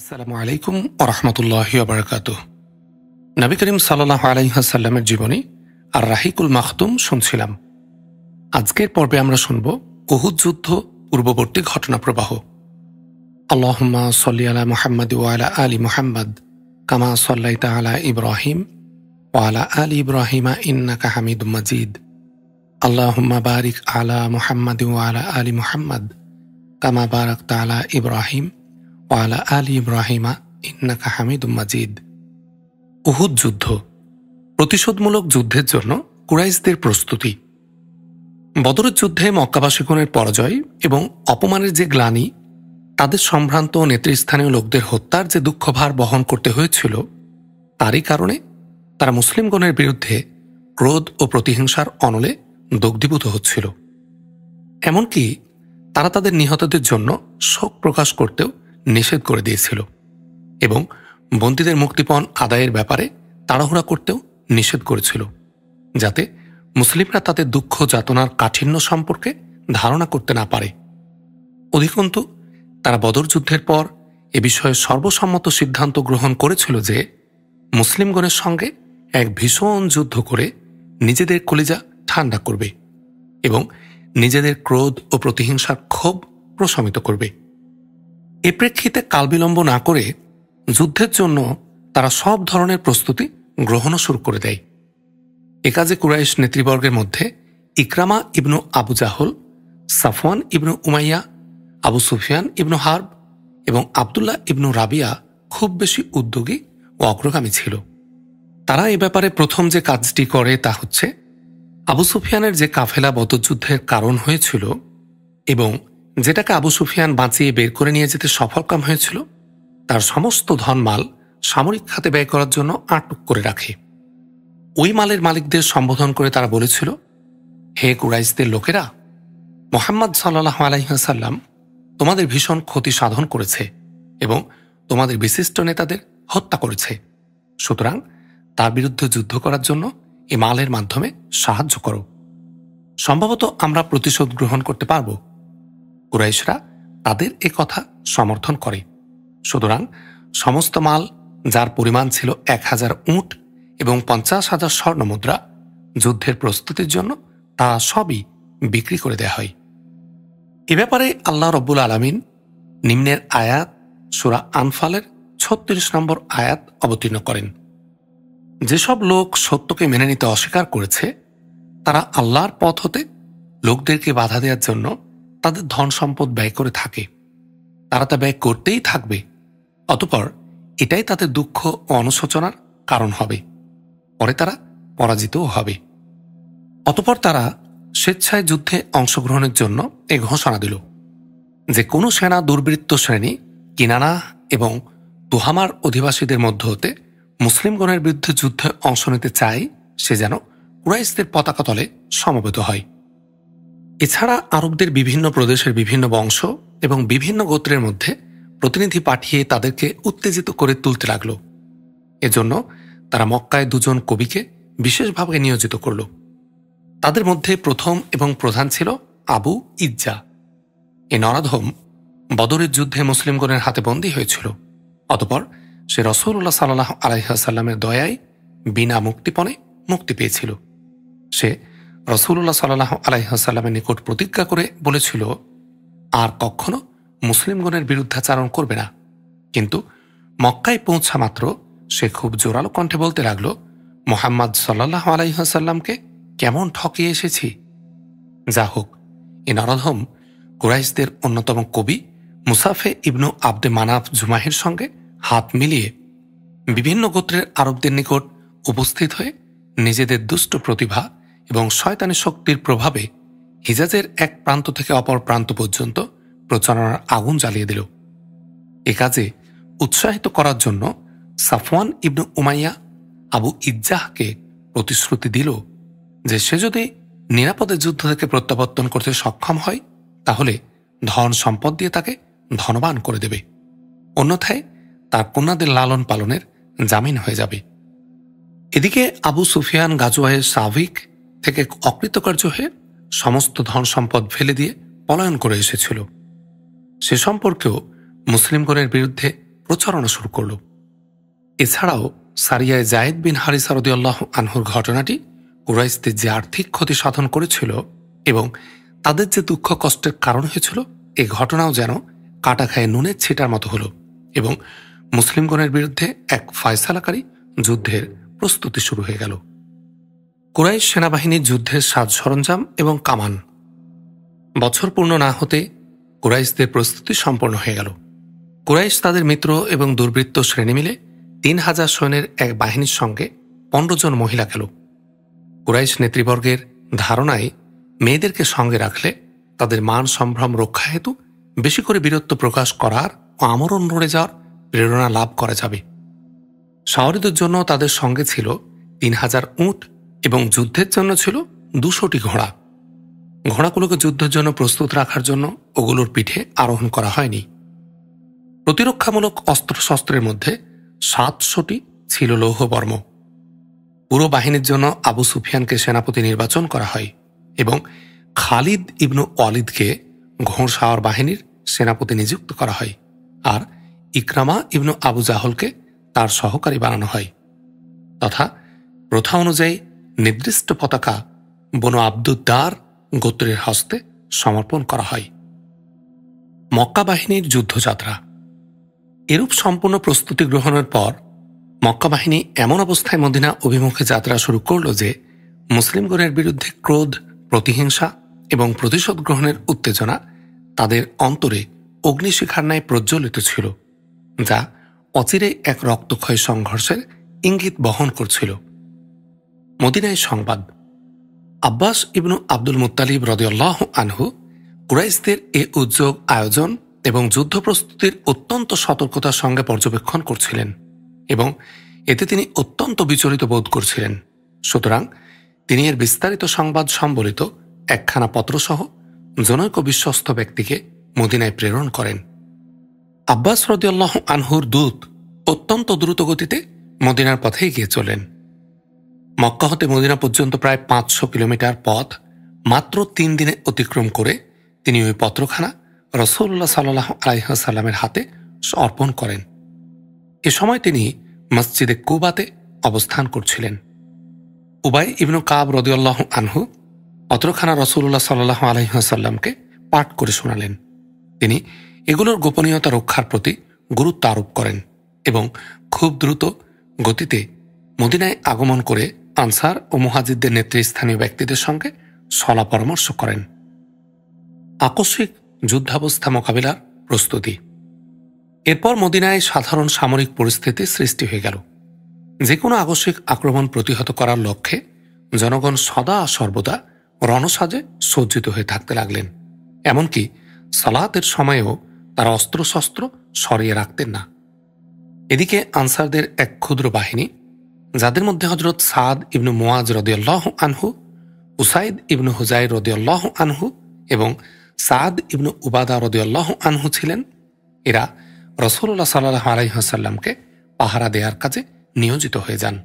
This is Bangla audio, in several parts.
আসসালামু আলাইকুম ওরহমতুল্লাহ বারকাত নবী করিম সাল্লাহ আলাইহাসাল্লামের জীবনী আর রাহিকুল মাহতুম শুনছিলাম আজকের পর্বে আমরা শুনব উহুদ যুদ্ধ পূর্ববর্তী ঘটনা প্রবাহ আল্লাহম্মা সল্লি আলা মোহাম্মদ ওয়ালা আলী মোহাম্মদ কামা সাল্লাই তালা ইব্রাহিম ওয়ালা আলী ইব্রাহিমা ইন্না কাহামিদ মজিদ আল্লাহম্মা বারিক আলা মোহাম্মদ ওয়ালা আলী মোহাম্মদ কামা বারাক তালা ইব্রাহিম ওয়ালা আলী ইব্রাহিমা ইন্নাকা হামিদুম মাজিদ উহুদ যুদ্ধ প্রতিশোধমূলক যুদ্ধের জন্য কুরাইশদের প্রস্তুতি বদরের যুদ্ধে মক্কাবাসীগণের পরাজয় এবং অপমানের যে গ্লানি তাদের সম্ভ্রান্ত নেতৃস্থানীয় লোকদের হত্যার যে দুঃখভার বহন করতে হয়েছিল তারই কারণে তারা মুসলিমগণের বিরুদ্ধে ক্রোধ ও প্রতিহিংসার অনলে দগ্ধীভূত হচ্ছিল এমনকি তারা তাদের নিহতদের জন্য শোক প্রকাশ করতেও নিষেধ করে দিয়েছিল এবং বন্দীদের মুক্তিপণ আদায়ের ব্যাপারে তাড়াহুড়া করতেও নিষেধ করেছিল যাতে মুসলিমরা তাদের দুঃখ যাতনার কাঠিন্য সম্পর্কে ধারণা করতে না পারে অধিকন্তু তারা বদর যুদ্ধের পর এ বিষয়ে সর্বসম্মত সিদ্ধান্ত গ্রহণ করেছিল যে মুসলিমগণের সঙ্গে এক ভীষণ যুদ্ধ করে নিজেদের কলিজা ঠান্ডা করবে এবং নিজেদের ক্রোধ ও প্রতিহিংসার ক্ষোভ প্রশমিত করবে এ প্রেক্ষিতে কালবিলম্ব না করে যুদ্ধের জন্য তারা সব ধরনের প্রস্তুতি গ্রহণও শুরু করে দেয় একাজে কুরাইশ নেতৃবর্গের মধ্যে Ikrimah ibn Abu Jahl Safwan ibn Umayyah Abu Sufyan ibn Harb এবং আবদুল্লাহ ইবনু রাবিয়া খুব বেশি উদ্যোগী ও অগ্রগামী ছিল তারা এ ব্যাপারে প্রথম যে কাজটি করে তা হচ্ছে আবু সুফিয়ানের যে কাফেলা বদযুদ্ধের কারণ হয়েছিল এবং যেটাকে আবু সুফিয়ান বাঁচিয়ে বের করে নিয়ে যেতে সফলকাম হয়েছিল তার সমস্ত ধনমাল সামরিক খাতে ব্যয় করার জন্য আটক করে রাখে ওই মালের মালিকদের সম্বোধন করে তারা বলেছিল হে কুরাইশদের লোকেরা মোহাম্মদ সাল্লাহ আলাইসাল্লাম তোমাদের ভীষণ ক্ষতি সাধন করেছে এবং তোমাদের বিশিষ্ট নেতাদের হত্যা করেছে সুতরাং তার বিরুদ্ধে যুদ্ধ করার জন্য এ মালের মাধ্যমে সাহায্য করো সম্ভবত আমরা প্রতিশোধ গ্রহণ করতে পারবো কুরাইশরা তাদের এ কথা সমর্থন করে সুতরাং সমস্ত মাল যার পরিমাণ ছিল এক হাজার উঁট এবং পঞ্চাশ হাজার স্বর্ণমুদ্রা যুদ্ধের প্রস্তুতির জন্য তা সবই বিক্রি করে দেয়া হয় এ ব্যাপারে আল্লাহ রব্বুল আলমিন নিম্নের আয়াত সুরা আনফালের ছত্রিশ নম্বর আয়াত অবতীর্ণ করেন যেসব লোক সত্যকে মেনে নিতে অস্বীকার করেছে তারা আল্লাহর পথ হতে লোকদেরকে বাধা দেওয়ার জন্য তাদের ধন সম্পদ ব্যয় করে থাকে তারা তা ব্যয় করতেই থাকবে অতপর এটাই তাদের দুঃখ ও অনুশোচনার কারণ হবে পরে তারা পরাজিতও হবে অতপর তারা স্বেচ্ছায় যুদ্ধে অংশগ্রহণের জন্য এ ঘোষণা দিল যে কোনো সেনা দুর্বৃত্ত শ্রেণী কিনানা এবং তুহামার অধিবাসীদের মধ্য হতে মুসলিমগণের বিরুদ্ধে যুদ্ধে অংশ নিতে চায় সে যেন কুরাইশদের পতাকা তলে সমবেত হয় এছাড়া আরবদের বিভিন্ন প্রদেশের বিভিন্ন বংশ এবং বিভিন্ন গোত্রের মধ্যে প্রতিনিধি পাঠিয়ে তাদেরকে উত্তেজিত করে তুলতে লাগল এজন্য তারা মক্কায় দুজন কবিকে বিশেষভাবে নিয়োজিত করল তাদের মধ্যে প্রথম এবং প্রধান ছিল আবু ইজ্জা এ নরাধম বদরের যুদ্ধে মুসলিমগণের হাতে বন্দী হয়েছিল অতপর সে রসুল্লাহ সাল্লাহ আলাইসাল্লামের দয়ায় বিনা মুক্তিপণে মুক্তি পেয়েছিল সে রসুল্লাহ সাল্লাহ আলাইসাল্লামের নিকট প্রতিজ্ঞা করে বলেছিল আর কখনো মুসলিমগণের বিরুদ্ধাচারণ করবে না কিন্তু মক্কায় পৌঁছা মাত্র সে খুব জোরালো কণ্ঠে বলতে লাগল মোহাম্মদ সাল্লাহ আলাইহাসাল্লামকে কেমন ঠকিয়ে এসেছি যা হোক এ নরধম কুরাইশদের অন্যতম কবি মুসাফে ইবনু আবদে মানাফ জুমাহের সঙ্গে হাত মিলিয়ে বিভিন্ন গোত্রের আরবদের নিকট উপস্থিত হয়ে নিজেদের দুষ্ট প্রতিভা এবং শয়তানি শক্তির প্রভাবে হিজাজের এক প্রান্ত থেকে অপর প্রান্ত পর্যন্ত প্রচারণার আগুন জ্বালিয়ে দিল এ কাজে উৎসাহিত করার জন্য সাফওয়ান ইবনু উমাইয়া আবু ইজ্জাহকে প্রতিশ্রুতি দিল যে সে যদি নিরাপদে যুদ্ধ থেকে প্রত্যাবর্তন করতে সক্ষম হয় তাহলে ধন সম্পদ দিয়ে তাকে ধনবান করে দেবে অন্যথায় তার কন্যাদের লালন পালনের জামিন হয়ে যাবে এদিকে আবু সুফিয়ান গাজুয়ায়ের সাভিক থেকে অকৃতকার্য হয়ে সমস্ত ধন সম্পদ ফেলে দিয়ে পলায়ন করে এসেছিল সে সম্পর্কেও মুসলিমগণের বিরুদ্ধে প্রচারণা শুরু করল এছাড়াও সারিয়ায় জায়েদ বিন আল্লাহ আনহুর ঘটনাটি কুরাইশতে যে আর্থিক ক্ষতি সাধন করেছিল এবং তাদের যে দুঃখ কষ্টের কারণ হয়েছিল এ ঘটনাও যেন কাটা খায়ে নুনের ছিটার মতো হল এবং মুসলিমগণের বিরুদ্ধে এক ফয়সালাকারী যুদ্ধের প্রস্তুতি শুরু হয়ে গেল কুরাইশ সেনাবাহিনী যুদ্ধের সাজ সরঞ্জাম এবং কামান বছর পূর্ণ না হতে কুরাইশদের প্রস্তুতি সম্পন্ন হয়ে গেল কুরাইশ তাদের মিত্র এবং দুর্বৃত্ত শ্রেণী মিলে তিন হাজার সৈন্যের এক বাহিনীর সঙ্গে পনেরো জন মহিলা গেল কুরাইশ নেতৃবর্গের ধারণায় মেয়েদেরকে সঙ্গে রাখলে তাদের মান সম্ভ্রম রক্ষা হেতু বেশি করে বীরত্ব প্রকাশ করার ও আমরণ রড়ে যাওয়ার প্রেরণা লাভ করা যাবে সাহরিদের জন্য তাদের সঙ্গে ছিল তিন হাজার উঁট এবং যুদ্ধের জন্য ছিল দুশোটি ঘোড়া ঘোড়াগুলোকে যুদ্ধের জন্য প্রস্তুত রাখার জন্য ওগুলোর পিঠে আরোহণ করা হয়নি প্রতিরক্ষামূলক অস্ত্রশস্ত্রের মধ্যে সাতশোটি ছিল লৌহবর্ম পুরো বাহিনীর জন্য আবু সুফিয়ানকে সেনাপতি নির্বাচন করা হয় এবং খালিদ ইবনু অলিদকে ঘোষাওয়ার বাহিনীর সেনাপতি নিযুক্ত করা হয় আর ইকরামা ইবনু আবু জাহলকে তার সহকারী বানানো হয় তথা প্রথা অনুযায়ী নির্দিষ্ট পতাকা বনু আব্দুদ্দার গোত্রের হস্তে সমর্পণ করা হয় মক্কা বাহিনীর যুদ্ধযাত্রা এরূপ সম্পূর্ণ প্রস্তুতি গ্রহণের পর মক্কা বাহিনী এমন অবস্থায় মদিনা অভিমুখে যাত্রা শুরু করল যে মুসলিমগণের বিরুদ্ধে ক্রোধ প্রতিহিংসা এবং প্রতিশোধ গ্রহণের উত্তেজনা তাদের অন্তরে অগ্নিশিখার ন্যায় প্রজ্বলিত ছিল যা অচিরে এক রক্তক্ষয় সংঘর্ষের ইঙ্গিত বহন করছিল মদিনায় সংবাদ আব্বাস ইবনু আব্দুল মুতালিব রদিউল্লাহ আনহু কুরাইশদের এ উদ্যোগ আয়োজন এবং যুদ্ধ প্রস্তুতির অত্যন্ত সতর্কতার সঙ্গে পর্যবেক্ষণ করছিলেন এবং এতে তিনি অত্যন্ত বিচলিত বোধ করছিলেন সুতরাং তিনি এর বিস্তারিত সংবাদ সম্বলিত একখানা পত্রসহ জনৈক বিশ্বস্ত ব্যক্তিকে মদিনায় প্রেরণ করেন আব্বাস রদিয়াল্লাহ আনহুর দূত অত্যন্ত দ্রুতগতিতে মদিনার পথে এগিয়ে চলেন মক্কা হতে মদিনা পর্যন্ত প্রায় পাঁচশো কিলোমিটার পথ মাত্র তিন দিনে অতিক্রম করে তিনি ওই পত্রখানা রসৌল্লা সাল্লাহ আলাইসাল্লামের হাতে অর্পণ করেন এ সময় তিনি মসজিদে কুবাতে অবস্থান করছিলেন উবাই ইবনু কাব রদিউল্লাহ আনহু পত্রখানা রসুল্লাহ সাল্লাহ আলহিহাসাল্লামকে পাঠ করে শোনালেন তিনি এগুলোর গোপনীয়তা রক্ষার প্রতি গুরুত্ব আরোপ করেন এবং খুব দ্রুত গতিতে মদিনায় আগমন করে আনসার ও মুহাজিদদের নেতৃস্থানীয় ব্যক্তিদের সঙ্গে সলা পরামর্শ করেন আকস্মিক যুদ্ধাবস্থা মোকাবিলার প্রস্তুতি এরপর মদিনায় সাধারণ সামরিক পরিস্থিতি সৃষ্টি হয়ে গেল যে কোনো আকস্মিক আক্রমণ প্রতিহত করার লক্ষ্যে জনগণ সদা সর্বদা রণসাজে সজ্জিত হয়ে থাকতে লাগলেন এমনকি সালাতের সময়েও তারা অস্ত্রশস্ত্র সরিয়ে রাখতেন না এদিকে আনসারদের এক ক্ষুদ্র বাহিনী যাদের মধ্যে হজরত সাদ ইবনু মোয়াজ রদিয়াল্লাহ আনহু উসাইদ ইবনু হুজাই রদিয়াল্লাহ আনহু এবং সাদ ইবনু উবাদা রদিয়াল্লাহ আনহু ছিলেন এরা রসুল্লাহ সাল্লাহ আলাইহাসাল্লামকে পাহারা দেওয়ার কাজে নিয়োজিত হয়ে যান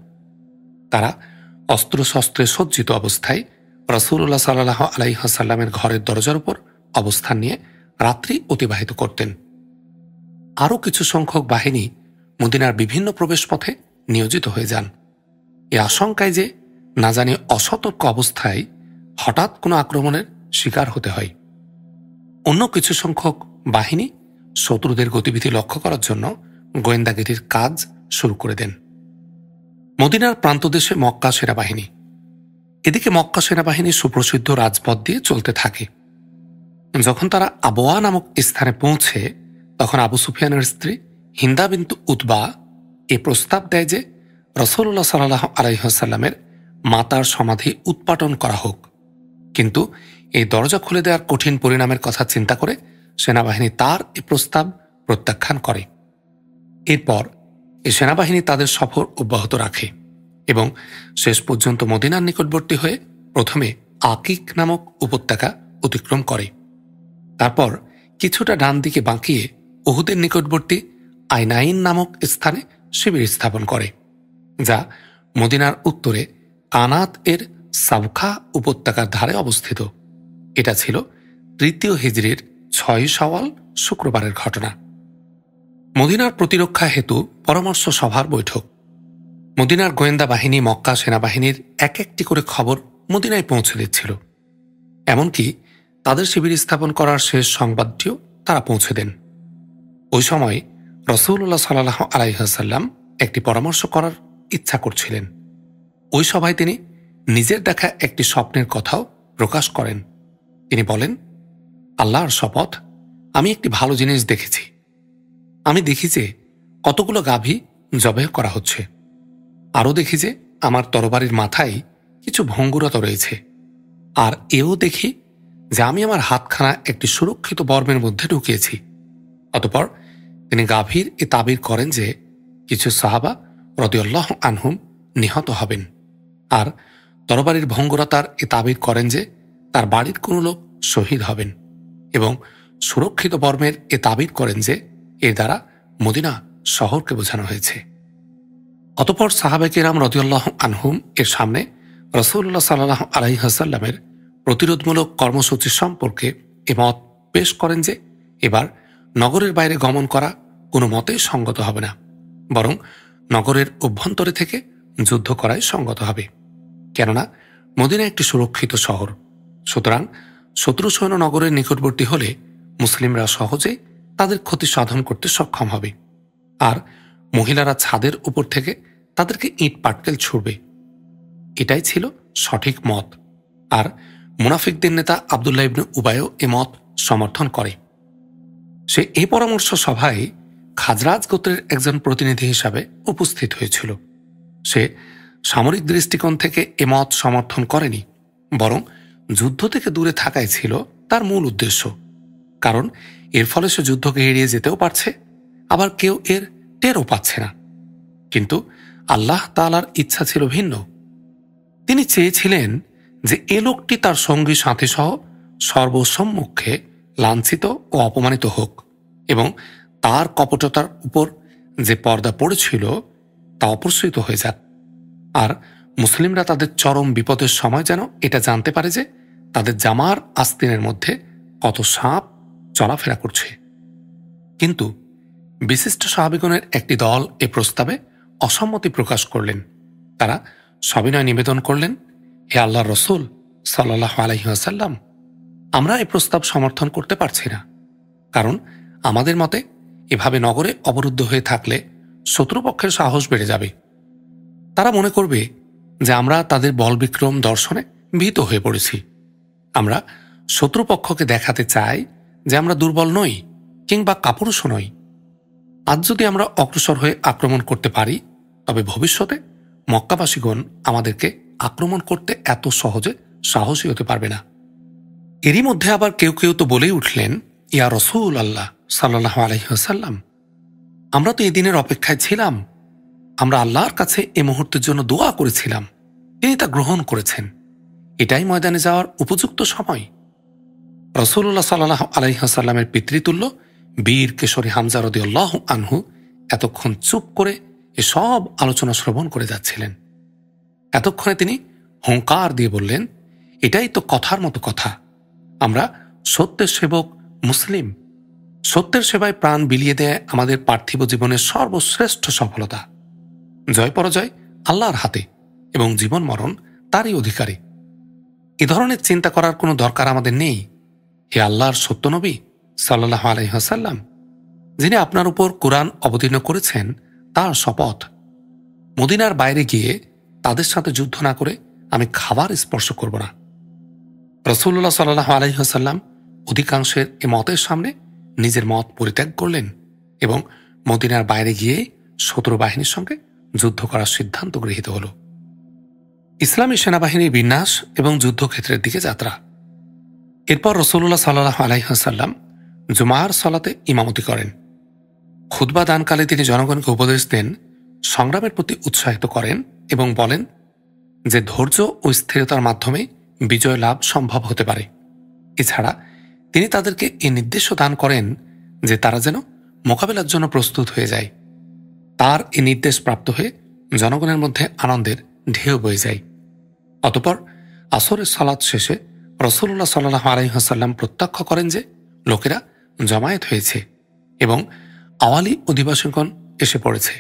তারা অস্ত্রশস্ত্রে সজ্জিত অবস্থায় রসুল্লাহ সাল্লাহ আলাইহাসাল্লামের ঘরের দরজার উপর অবস্থান নিয়ে রাত্রি অতিবাহিত করতেন আরও কিছু সংখ্যক বাহিনী মদিনার বিভিন্ন প্রবেশপথে নিয়োজিত হয়ে যান এ আশঙ্কায় যে না জানি অসতর্ক অবস্থায় হঠাৎ কোনো আক্রমণের শিকার হতে হয় অন্য কিছু সংখ্যক বাহিনী শত্রুদের গতিবিধি লক্ষ্য করার জন্য গোয়েন্দাগিরির কাজ শুরু করে দেন মদিনার প্রান্ত দেশে মক্কা সেনাবাহিনী এদিকে মক্কা সেনাবাহিনী সুপ্রসিদ্ধ রাজপথ দিয়ে চলতে থাকে যখন তারা আবোয়া নামক স্থানে পৌঁছে তখন আবু সুফিয়ানের স্ত্রী হিন্দাবিন্দু উতবা এ প্রস্তাব দেয় যে রসল্লাহ সাল্লাহ আলাইসাল্লামের মাতার সমাধি উৎপাটন করা হোক কিন্তু এই দরজা খুলে দেওয়ার কঠিন পরিণামের কথা চিন্তা করে সেনাবাহিনী তার এ প্রস্তাব প্রত্যাখ্যান করে এরপর এই সেনাবাহিনী তাদের সফর অব্যাহত রাখে এবং শেষ পর্যন্ত মদিনার নিকটবর্তী হয়ে প্রথমে আকিক নামক উপত্যকা অতিক্রম করে তারপর কিছুটা ডান দিকে বাঁকিয়ে ওহুদের নিকটবর্তী আইনাইন নামক স্থানে শিবির স্থাপন করে যা মদিনার উত্তরে আনাত এর সাবখা উপত্যকার ধারে অবস্থিত এটা ছিল তৃতীয় হিজড়ির ছয় সওয়াল শুক্রবারের ঘটনা মদিনার প্রতিরক্ষা হেতু পরামর্শ সভার বৈঠক মদিনার গোয়েন্দা বাহিনী মক্কা সেনাবাহিনীর এক একটি করে খবর মদিনায় পৌঁছে দিচ্ছিল এমনকি তাদের শিবির স্থাপন করার শেষ সংবাদটিও তারা পৌঁছে দেন ওই সময় রসুল্লাহ সাল্লাহ আলাইহাসাল্লাম একটি পরামর্শ করার ইচ্ছা করছিলেন ওই সভায় তিনি নিজের দেখা একটি স্বপ্নের কথাও প্রকাশ করেন তিনি বলেন আল্লাহর শপথ আমি একটি ভালো জিনিস দেখেছি আমি দেখি যে কতগুলো গাভী জবে করা হচ্ছে আরও দেখি যে আমার তরবারির মাথায় কিছু ভঙ্গুরতা রয়েছে আর এও দেখি যে আমি আমার হাতখানা একটি সুরক্ষিত বর্মের মধ্যে ঢুকিয়েছি অতপর তিনি গাভীর এ তাবির করেন যে কিছু সাহাবা রদিউল্লাহ আনহুম নিহত হবেন আর তরবারির ভঙ্গুরতার এ তাবির করেন যে তার বাড়ির কোনো লোক শহীদ হবেন এবং সুরক্ষিত বর্মের এ তাবির করেন যে এর দ্বারা মদিনা শহরকে বোঝানো হয়েছে অতপর সাহাবেকিরাম রদিউল্লাহ আনহুম এর সামনে রসুল্লাহ সাল্লাহ হাসাল্লামের প্রতিরোধমূলক কর্মসূচি সম্পর্কে এ মত পেশ করেন যে এবার নগরের বাইরে গমন করা কোনো মতেই সঙ্গত হবে না বরং নগরের অভ্যন্তরে থেকে যুদ্ধ করায় সঙ্গত হবে কেননা মদিনা একটি সুরক্ষিত শহর সুতরাং শত্রু সৈন্য নগরের নিকটবর্তী হলে মুসলিমরা সহজেই তাদের ক্ষতি সাধন করতে সক্ষম হবে আর মহিলারা ছাদের উপর থেকে তাদেরকে ইট পাটকেল ছুড়বে এটাই ছিল সঠিক মত আর মুনাফিকদের নেতা আবদুল্লাহ ইবনে উবায়ও এ মত সমর্থন করে সে এই পরামর্শ সভায় খাজরাজ গোত্রের একজন প্রতিনিধি হিসাবে উপস্থিত হয়েছিল সে সামরিক দৃষ্টিকোণ থেকে এ মত সমর্থন করেনি বরং যুদ্ধ থেকে দূরে থাকাই ছিল তার মূল উদ্দেশ্য কারণ এর ফলে সে যুদ্ধকে এড়িয়ে যেতেও পারছে আবার কেউ এর টেরও পাচ্ছে না কিন্তু আল্লাহ তালার ইচ্ছা ছিল ভিন্ন তিনি চেয়েছিলেন যে এ লোকটি তার সঙ্গী সাথী সহ সর্বসম্মুখে লাঞ্ছিত ও অপমানিত হোক এবং তার কপটতার উপর যে পর্দা পড়েছিল তা অপ্রসৃত হয়ে যাক আর মুসলিমরা তাদের চরম বিপদের সময় যেন এটা জানতে পারে যে তাদের জামার আস্তিনের মধ্যে কত সাপ চলাফেরা করছে কিন্তু বিশিষ্ট সাহাবিগণের একটি দল এ প্রস্তাবে অসম্মতি প্রকাশ করলেন তারা সবিনয় নিবেদন করলেন হে আল্লাহ রসুল সাল্লাহ আলহিহাসাল্লাম আমরা এ প্রস্তাব সমর্থন করতে পারছি না কারণ আমাদের মতে এভাবে নগরে অবরুদ্ধ হয়ে থাকলে শত্রুপক্ষের সাহস বেড়ে যাবে তারা মনে করবে যে আমরা তাদের বল বিক্রম দর্শনে ভীত হয়ে পড়েছি আমরা শত্রুপক্ষকে দেখাতে চাই যে আমরা দুর্বল নই কিংবা কাপুরুষও নই আজ যদি আমরা অগ্রসর হয়ে আক্রমণ করতে পারি তবে ভবিষ্যতে মক্কাবাসীগণ আমাদেরকে আক্রমণ করতে এত সহজে সাহসী হতে পারবে না এরই মধ্যে আবার কেউ কেউ তো বলেই উঠলেন ইয়া রসুল আল্লাহ সাল্লাহ আলহিহাসাল্লাম আমরা তো এই দিনের অপেক্ষায় ছিলাম আমরা আল্লাহর কাছে এ মুহূর্তের জন্য দোয়া করেছিলাম তিনি তা গ্রহণ করেছেন এটাই ময়দানে যাওয়ার উপযুক্ত সময় রসুল্লাহ সাল্লাহ আলহিহাসাল্লামের পিতৃতুল্য বীর কেশরী হামজা আনহু এতক্ষণ চুপ করে এ সব আলোচনা শ্রবণ করে যাচ্ছিলেন এতক্ষণে তিনি হুঙ্কার দিয়ে বললেন এটাই তো কথার মতো কথা আমরা সত্যের সেবক মুসলিম সত্যের সেবায় প্রাণ বিলিয়ে দেয় আমাদের পার্থিব জীবনের সর্বশ্রেষ্ঠ সফলতা জয় পরাজয় আল্লাহর হাতে এবং জীবন মরণ তারই অধিকারী এ ধরনের চিন্তা করার কোনো দরকার আমাদের নেই হে আল্লাহর সত্যনবী সাল্লাহ আলহাসাল্লাম যিনি আপনার উপর কোরআন অবতীর্ণ করেছেন তার শপথ মদিনার বাইরে গিয়ে তাদের সাথে যুদ্ধ না করে আমি খাবার স্পর্শ করব না রসুল্লাহ সাল্লাহ আলহিহাসাল্লাম অধিকাংশের এ মতের সামনে নিজের মত পরিত্যাগ করলেন এবং মদিনার বাইরে গিয়ে শত্রু বাহিনীর সঙ্গে যুদ্ধ করার সিদ্ধান্ত গৃহীত হল ইসলামী সেনাবাহিনীর বিন্যাস এবং যুদ্ধক্ষেত্রের দিকে যাত্রা এরপর রসুল্লাহ সাল্লাহ আলাইহাসাল্লাম জুমার সলাতে ইমামতি করেন খুদ্া দানকালে তিনি জনগণকে উপদেশ দেন সংগ্রামের প্রতি উৎসাহিত করেন এবং বলেন যে ধৈর্য ও স্থিরতার মাধ্যমে বিজয় লাভ সম্ভব হতে পারে এছাড়া তিনি তাদেরকে এ নির্দেশ দান করেন যে তারা যেন মোকাবেলার জন্য প্রস্তুত হয়ে যায় তার এ নির্দেশ প্রাপ্ত হয়ে জনগণের মধ্যে আনন্দের ঢেউ বয়ে যায় অতপর আসরের সালাদ শেষে রসুল্লাহ সাল্লাহ আলহিহাসাল্লাম প্রত্যক্ষ করেন যে লোকেরা জমায়েত হয়েছে এবং আওয়ালি অধিবাসীগণ এসে পড়েছে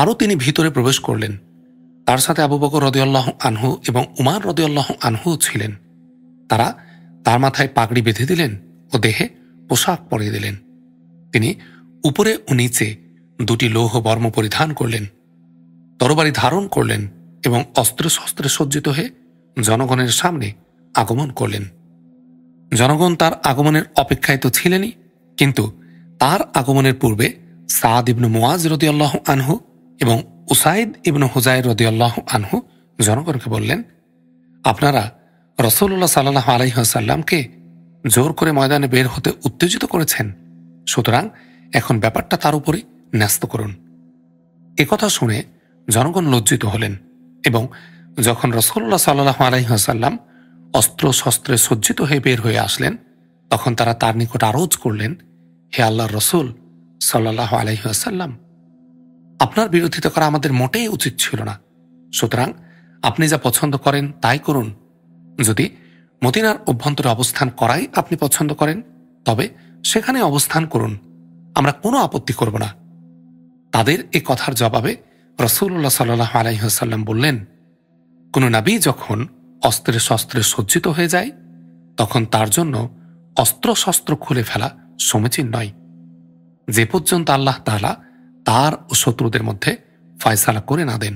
আরও তিনি ভিতরে প্রবেশ করলেন তার সাথে আবু বকর রদিউল্লাহ আনহু এবং উমার রদিউল্লাহ আনহু ছিলেন তারা তার মাথায় পাগড়ি বেঁধে দিলেন ও দেহে পোশাক পরিয়ে দিলেন তিনি উপরে ও নিচে দুটি লৌহ বর্ম পরিধান করলেন তরবারি ধারণ করলেন এবং অস্ত্রশস্ত্রে সজ্জিত হয়ে জনগণের সামনে আগমন করলেন জনগণ তার আগমনের অপেক্ষায় তো ছিলেনই কিন্তু তার আগমনের পূর্বে সাদ ইবনু মুয়াজ রদিয়াল্লাহ আনহু এবং উসাইদ ইবনু হুজায় রদিয়াল্লাহ আনহু জনগণকে বললেন আপনারা রসৌল্লা সাল্লাহ আলাইসাল্লামকে জোর করে ময়দানে বের হতে উত্তেজিত করেছেন সুতরাং এখন ব্যাপারটা তার উপরে ন্যস্ত করুন একথা শুনে জনগণ লজ্জিত হলেন এবং যখন রসল্লা সাল্লাহ আলাইহাসাল্লাম অস্ত্র শস্ত্রে সজ্জিত হয়ে বের হয়ে আসলেন তখন তারা তার নিকট আরোজ করলেন হে আল্লাহ রসুল সাল্লাহ আলাইহাসাল্লাম আপনার বিরোধিতা করা আমাদের মোটেই উচিত ছিল না সুতরাং আপনি যা পছন্দ করেন তাই করুন যদি মদিনার অভ্যন্তরে অবস্থান করাই আপনি পছন্দ করেন তবে সেখানে অবস্থান করুন আমরা কোনো আপত্তি করব না তাদের এ কথার জবাবে রসুল্লাহ সাল্লাহ আলাইসাল্লাম বললেন কোনো নাবী যখন অস্ত্রে শস্ত্রে সজ্জিত হয়ে যায় তখন তার জন্য অস্ত্রশস্ত্র খুলে ফেলা সমীচীন নয় যে পর্যন্ত আল্লাহ তালা তার ও শত্রুদের মধ্যে ফয়সালা করে না দেন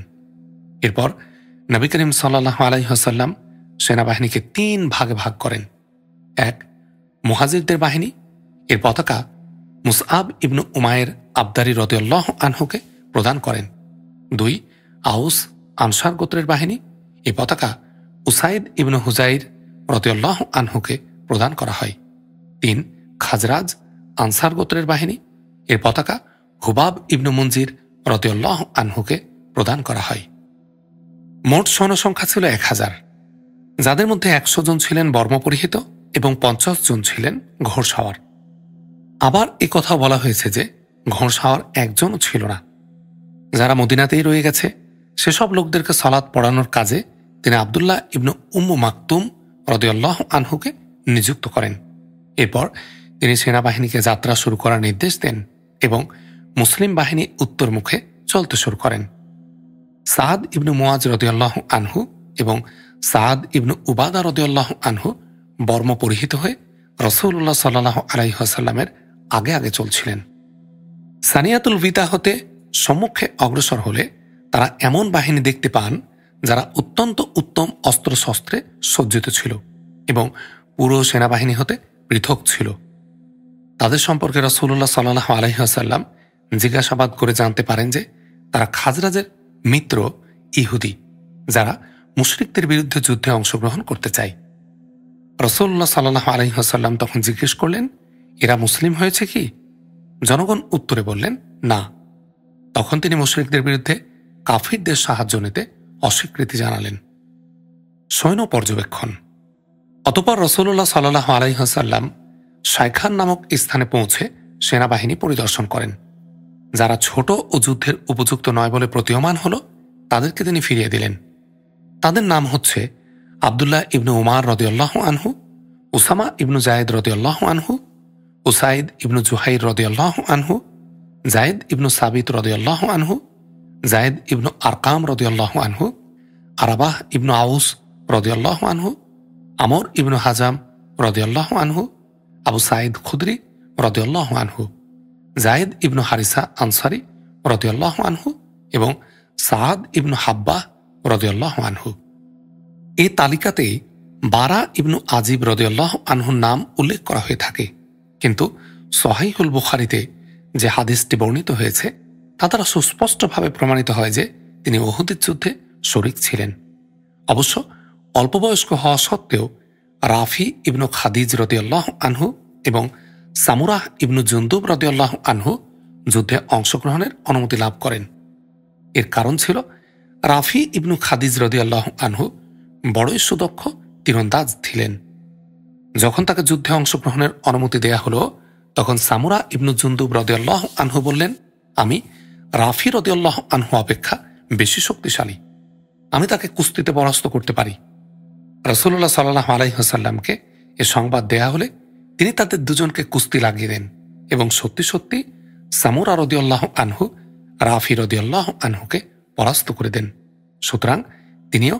এরপর নবী করিম সাল্লাহ আলাইহসাল্লাম সেনাবাহিনীকে তিন ভাগে ভাগ করেন এক মুহাজিরদের বাহিনী এর পতাকা মুসআব ইবনু উমায়ের আবদারি রদুল্লাহ আনহুকে প্রদান করেন দুই আউস আনসার গোত্রের বাহিনী এই পতাকা উসাইদ ইবনু হুজাইর রতুল্লাহ আনহুকে প্রদান করা হয় তিন খাজরাজ আনসার গোত্রের বাহিনী এর পতাকা হুবাব ইবনু মঞ্জির রতুল্লাহ আনহুকে প্রদান করা হয় মোট সনসংখ্যা ছিল এক হাজার যাদের মধ্যে একশো জন ছিলেন বর্মপরিহিত এবং পঞ্চাশ জন ছিলেন ঘোড়সাওয়ার আবার এ কথা বলা হয়েছে যে ঘোড়সাওয়ার একজনও ছিল না যারা মদিনাতেই রয়ে গেছে সেসব লোকদেরকে সালাদ পড়ানোর কাজে তিনি আবদুল্লাহ ইবনু উম্মু মাকতুম রদিয়াল্লাহ আনহুকে নিযুক্ত করেন এরপর তিনি সেনাবাহিনীকে যাত্রা শুরু করার নির্দেশ দেন এবং মুসলিম বাহিনী উত্তর মুখে চলতে শুরু করেন সাদ ইবনু মোয়াজ রদিয়াল্লাহ আনহু এবং সাদ ইবনু উবাদা রদিউল্লাহ আনহু বর্ম পরিহিত হয়ে রসুল্লাহ সাল্লাহ আলাইহাসাল্লামের আগে আগে চলছিলেন সানিয়াতুল ভিতা হতে সম্মুখে অগ্রসর হলে তারা এমন বাহিনী দেখতে পান যারা অত্যন্ত উত্তম অস্ত্রশস্ত্রে সজ্জিত ছিল এবং পুরো সেনাবাহিনী হতে পৃথক ছিল তাদের সম্পর্কে রসুল্লাহ সাল্লাহ আলহিহাসাল্লাম জিজ্ঞাসাবাদ করে জানতে পারেন যে তারা খাজরাজের মিত্র ইহুদি যারা মুশরিকদের বিরুদ্ধে যুদ্ধে অংশগ্রহণ করতে চাই রসল্লা সাল্লাহ আলহিহাসাল্লাম তখন জিজ্ঞেস করলেন এরা মুসলিম হয়েছে কি জনগণ উত্তরে বললেন না তখন তিনি মুশরিকদের বিরুদ্ধে কাফিরদের সাহায্য নিতে অস্বীকৃতি জানালেন সৈন্য পর্যবেক্ষণ অতপর রসুল্লাহ সাল্লাহ আলাইহাসাল্লাম শাইখান নামক স্থানে পৌঁছে সেনাবাহিনী পরিদর্শন করেন যারা ছোট ও যুদ্ধের উপযুক্ত নয় বলে প্রতীয়মান হল তাদেরকে তিনি ফিরিয়ে দিলেন তাদের নাম হচ্ছে আবদুল্লাহ ইবনু উমার রদিয়াল্লাহ আনহু উসামা ইবনু জায়েদ রদিয়াল্লাহ আনহু উসাইদ ইবনু জুহাইর রদিয়াল্লাহ আনহু জায়েদ ইবনু সাবিত রদিয়াল্লাহ আনহু জায়েদ ইবনু আরকাম রদিয়াল্লাহ আনহু আরাবাহ ইবনু আউস রদিয়াল্লাহ আনহু আমর ইবনু হাজাম রদিয়াল্লাহ আনহু আবু সাইদ খুদ্রি রদিয়াল্লাহ আনহু জায়েদ ইবনু হারিসা আনসারি রদিয়াল্লাহ আনহু এবং সাদ ইবনু হাব্বাহ রদিয়াল্লাহ আনহু এ তালিকাতে বারা ইবনু আজিব রদিয়াল্লাহ আনহুর নাম উল্লেখ করা হয়ে থাকে কিন্তু সহাইহুল বুখারিতে যে হাদিসটি বর্ণিত হয়েছে তা দ্বারা সুস্পষ্টভাবে প্রমাণিত হয় যে তিনি ওহুদের যুদ্ধে শরিক ছিলেন অবশ্য অল্পবয়স্ক হওয়া সত্ত্বেও রাফি ইবনু খাদিজ রদিয়াল্লাহ আনহু এবং সামুরাহ ইবনু জুন্দুব রদিয়াল্লাহ আনহু যুদ্ধে অংশগ্রহণের অনুমতি লাভ করেন এর কারণ ছিল রাফি ইবনু খাদিজ রদি আল্লাহ আনহু বড়ই সুদক্ষ তীরন্দাজ ছিলেন যখন তাকে যুদ্ধে অংশগ্রহণের অনুমতি দেয়া হলো তখন সামুরা ইবনু জুন্দুব আল্লাহ আনহু বললেন আমি রাফি আল্লাহ আনহু অপেক্ষা বেশি শক্তিশালী আমি তাকে কুস্তিতে পরাস্ত করতে পারি রসুল্লাহ সাল্লাহ আলাইহসাল্লামকে এ সংবাদ দেয়া হলে তিনি তাদের দুজনকে কুস্তি লাগিয়ে দেন এবং সত্যি সত্যি সামুরা আল্লাহ আনহু রাফি আল্লাহ আনহুকে পরাস্ত করে দেন সুতরাং তিনিও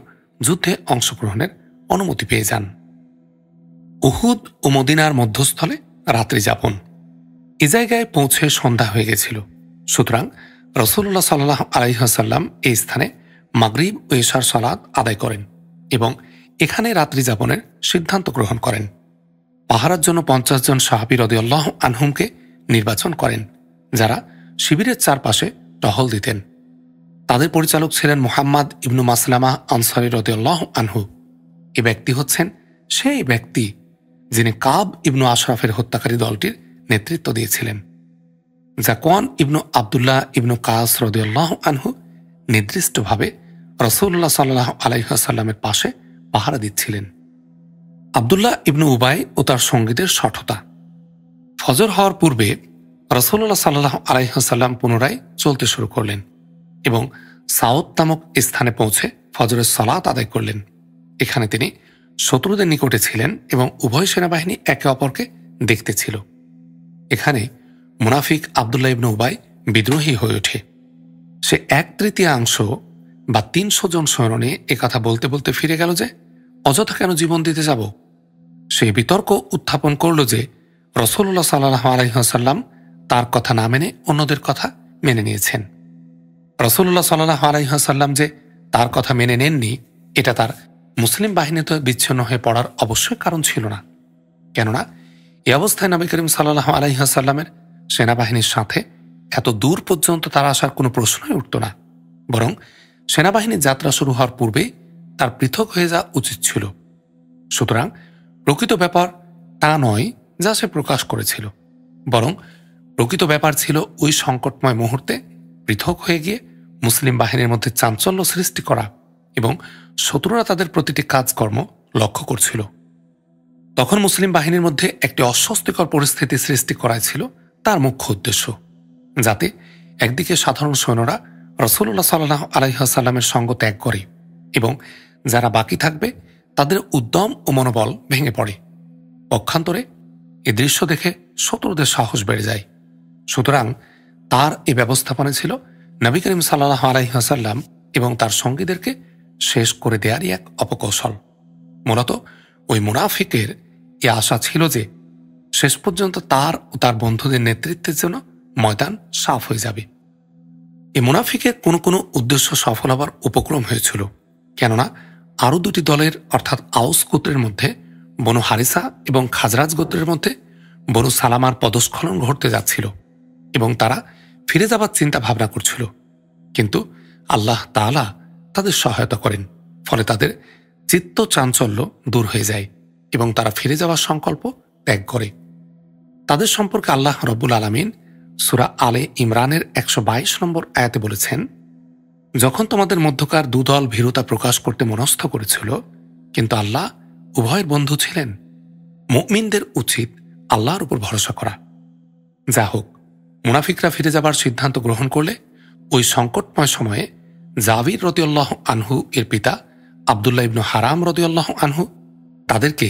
যুদ্ধে অংশগ্রহণের অনুমতি পেয়ে যান উহুদ ও মদিনার মধ্যস্থলে রাত্রি যাপন এ জায়গায় পৌঁছে সন্ধ্যা হয়ে গেছিল সুতরাং রসুল্লাহ সাল্লাহ আলহাসাল্লাম এই স্থানে মাগরিব ও ইশার সালাদ আদায় করেন এবং এখানে রাত্রি যাপনের সিদ্ধান্ত গ্রহণ করেন পাহারার জন্য পঞ্চাশ জন সাহাবি রদিউল্লাহ আনহুমকে নির্বাচন করেন যারা শিবিরের চারপাশে টহল দিতেন তাদের পরিচালক ছিলেন মোহাম্মদ ইবনু মাসলামা আনসারি রদিউল্লাহ আনহু এ ব্যক্তি হচ্ছেন সেই ব্যক্তি যিনি কাব ইবনু আশরাফের হত্যাকারী দলটির নেতৃত্ব দিয়েছিলেন জাকওয়ান ইবনু আবদুল্লাহ ইবনু কাস রদিউল্লাহ আনহু নির্দিষ্টভাবে রসুল্লাহ সাল্লাহ আলাইসাল্লামের পাশে পাহারা দিচ্ছিলেন আবদুল্লাহ ইবনু উবাই ও তার সঙ্গীদের সঠতা ফজর হওয়ার পূর্বে রসুল্লাহ সাল্লাহ আলাইসাল্লাম পুনরায় চলতে শুরু করলেন এবং সাউথ নামক স্থানে পৌঁছে ফজরের সালাত আদায় করলেন এখানে তিনি শত্রুদের নিকটে ছিলেন এবং উভয় সেনাবাহিনী একে অপরকে দেখতে ছিল এখানে মুনাফিক আবদুল্লা ইবনু উবাই বিদ্রোহী হয়ে ওঠে সে এক তৃতীয়াংশ বা তিনশো জন স্মরণে একথা বলতে বলতে ফিরে গেল যে অযথা কেন জীবন দিতে যাব সে বিতর্ক উত্থাপন করল যে রসুল্লাহ সাল্লাহ তার কথা না মেনে অন্যদের কথা মেনে নিয়েছেন রসুল্লাহ সাল্লাহ আলাইহাসাল্লাম যে তার কথা মেনে নেননি এটা তার মুসলিম বাহিনীতে বিচ্ছিন্ন হয়ে পড়ার অবশ্যই কারণ ছিল না কেননা এ অবস্থায় নবী করিম সাল্লাহ আলাইহাসাল্লামের সেনাবাহিনীর সাথে এত দূর পর্যন্ত তার আসার কোনো প্রশ্নই উঠত না বরং সেনাবাহিনীর যাত্রা শুরু হওয়ার পূর্বে তার পৃথক হয়ে যাওয়া উচিত ছিল সুতরাং প্রকৃত ব্যাপার তা নয় যা সে প্রকাশ করেছিল বরং প্রকৃত ব্যাপার ছিল ওই সংকটময় মুহূর্তে পৃথক হয়ে গিয়ে মুসলিম বাহিনীর মধ্যে চাঞ্চল্য সৃষ্টি করা এবং শত্রুরা তাদের প্রতিটি কাজকর্ম লক্ষ্য করছিল তখন মুসলিম বাহিনীর মধ্যে একটি অস্বস্তিকর পরিস্থিতি সৃষ্টি করাই ছিল তার মুখ্য উদ্দেশ্য যাতে একদিকে সাধারণ সৈন্যরা রসুল্লাহ সাল্লাহ আলহিহাসাল্লামের সঙ্গ ত্যাগ করে এবং যারা বাকি থাকবে তাদের উদ্যম ও মনোবল ভেঙে পড়ে পক্ষান্তরে এ দৃশ্য দেখে শত্রুদের সাহস বেড়ে যায় সুতরাং তার এ ব্যবস্থাপনা ছিল নবী করিম সাল্লাহ হাসাল্লাম এবং তার সঙ্গীদেরকে শেষ করে দেয়ারই এক অপকৌশল মূলত ওই মুনাফিকের এ আশা ছিল যে শেষ পর্যন্ত তার ও তার বন্ধুদের নেতৃত্বের জন্য ময়দান সাফ হয়ে যাবে এ মুনাফিকের কোনো কোনো উদ্দেশ্য সফল হবার উপক্রম হয়েছিল কেননা আরও দুটি দলের অর্থাৎ আউস গোত্রের মধ্যে বনু হারিসা এবং খাজরাজ গোত্রের মধ্যে বনু সালামার পদস্খলন ঘটতে যাচ্ছিল এবং তারা ফিরে যাবার চিন্তা ভাবনা করছিল কিন্তু আল্লাহ তালা তাদের সহায়তা করেন ফলে তাদের চিত্ত চাঞ্চল্য দূর হয়ে যায় এবং তারা ফিরে যাওয়ার সংকল্প ত্যাগ করে তাদের সম্পর্কে আল্লাহ রব্বুল আলমিন সুরা আলে ইমরানের একশো বাইশ নম্বর আয়াতে বলেছেন যখন তোমাদের মধ্যকার দুদল ভীরুতা প্রকাশ করতে মনস্থ করেছিল কিন্তু আল্লাহ উভয়ের বন্ধু ছিলেন মুমিনদের উচিত আল্লাহর উপর ভরসা করা যা হোক মুনাফিকরা ফিরে যাবার সিদ্ধান্ত গ্রহণ করলে ওই সংকটময় সময়ে জাবির রতিউল্লাহ আনহু এর পিতা আবদুল্লাহ ইবনু হারাম রতিউল্লাহ আনহু তাদেরকে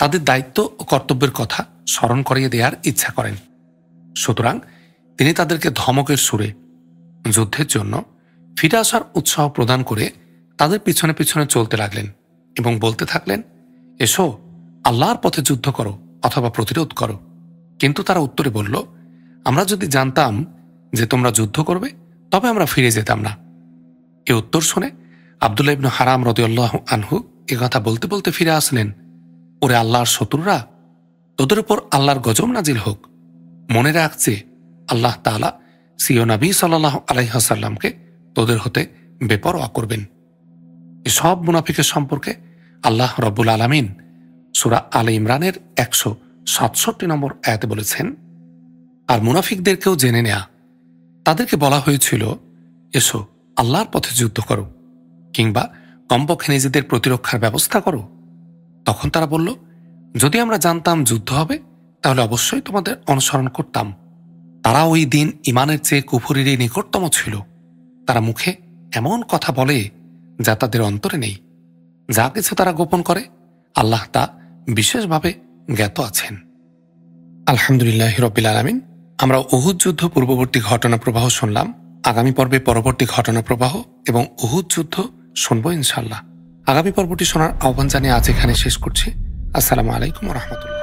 তাদের দায়িত্ব ও কর্তব্যের কথা স্মরণ করিয়ে দেওয়ার ইচ্ছা করেন সুতরাং তিনি তাদেরকে ধমকের সুরে যুদ্ধের জন্য ফিরে আসার উৎসাহ প্রদান করে তাদের পিছনে পিছনে চলতে লাগলেন এবং বলতে থাকলেন এসো আল্লাহর পথে যুদ্ধ করো অথবা প্রতিরোধ করো কিন্তু তারা উত্তরে বলল আমরা যদি জানতাম যে তোমরা যুদ্ধ করবে তবে আমরা ফিরে যেতাম না এ উত্তর শুনে আবদুল্লা ইবনু হারাম রদিউল্লাহ আনহু এ কথা বলতে বলতে ফিরে আসলেন ওরে আল্লাহর শত্রুরা তোদের উপর আল্লাহর গজম নাজিল হোক মনে রাখছে আল্লাহ তালা সিও নবী সাল্লাহ আলাইহাসাল্লামকে তোদের হতে বেপরোয়া করবেন সব মুনাফিকের সম্পর্কে আল্লাহ রব্বুল আলমিন সুরা আল ইমরানের একশো সাতষট্টি নম্বর আয়াতে বলেছেন আর মুনাফিকদেরকেও জেনে নেয়া তাদেরকে বলা হয়েছিল এসো আল্লাহর পথে যুদ্ধ করো কিংবা কমপক্ষে নিজেদের প্রতিরক্ষার ব্যবস্থা করো তখন তারা বলল যদি আমরা জানতাম যুদ্ধ হবে তাহলে অবশ্যই তোমাদের অনুসরণ করতাম তারা ওই দিন ইমানের চেয়ে কুফুরিরই নিকটতম ছিল তারা মুখে এমন কথা বলে যা তাদের অন্তরে নেই যা কিছু তারা গোপন করে আল্লাহ তা বিশেষভাবে জ্ঞাত আছেন আলহামদুলিল্লাহ রবিল আলমিন আমরা উহুদ যুদ্ধ পূর্ববর্তী ঘটনা প্রবাহ শুনলাম আগামী পর্বে পরবর্তী ঘটনা প্রবাহ এবং উহুদ যুদ্ধ শুনবো ইনশাল্লাহ আগামী পর্বটি শোনার আহ্বান জানিয়ে আজ এখানে শেষ করছি আসসালামু আলাইকুম রহমতুল্লাহ